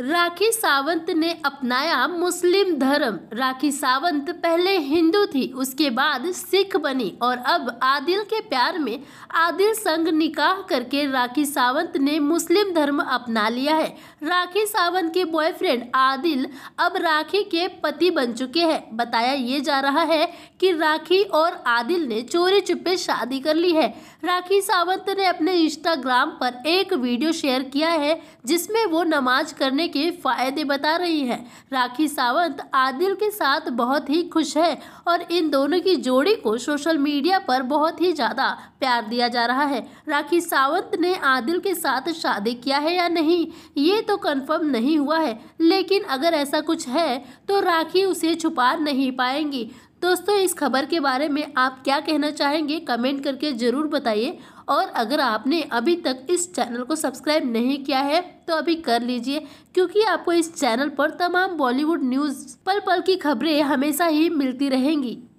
राखी सावंत ने अपनाया मुस्लिम धर्म राखी सावंत पहले हिंदू थी उसके बाद सिख बनी और अब आदिल के प्यार में आदिल संग निकाह करके राखी सावंत ने मुस्लिम धर्म अपना लिया है राखी सावंत के बॉयफ्रेंड आदिल अब राखी के पति बन चुके हैं बताया ये जा रहा है कि राखी और आदिल ने चोरी चुपे शादी कर ली है राखी सावंत ने अपने इंस्टाग्राम पर एक वीडियो शेयर किया है जिसमें वो नमाज करने करने के फायदे बता रही है राखी सावंत आदिल के साथ बहुत ही खुश है और इन दोनों की जोड़ी को सोशल मीडिया पर बहुत ही ज़्यादा प्यार दिया जा रहा है राखी सावंत ने आदिल के साथ शादी किया है या नहीं ये तो कंफर्म नहीं हुआ है लेकिन अगर ऐसा कुछ है तो राखी उसे छुपा नहीं पाएंगी दोस्तों इस खबर के बारे में आप क्या कहना चाहेंगे कमेंट करके ज़रूर बताइए और अगर आपने अभी तक इस चैनल को सब्सक्राइब नहीं किया है तो अभी कर लीजिए क्योंकि आपको इस चैनल पर तमाम बॉलीवुड न्यूज़ पल पल की खबरें हमेशा ही मिलती रहेंगी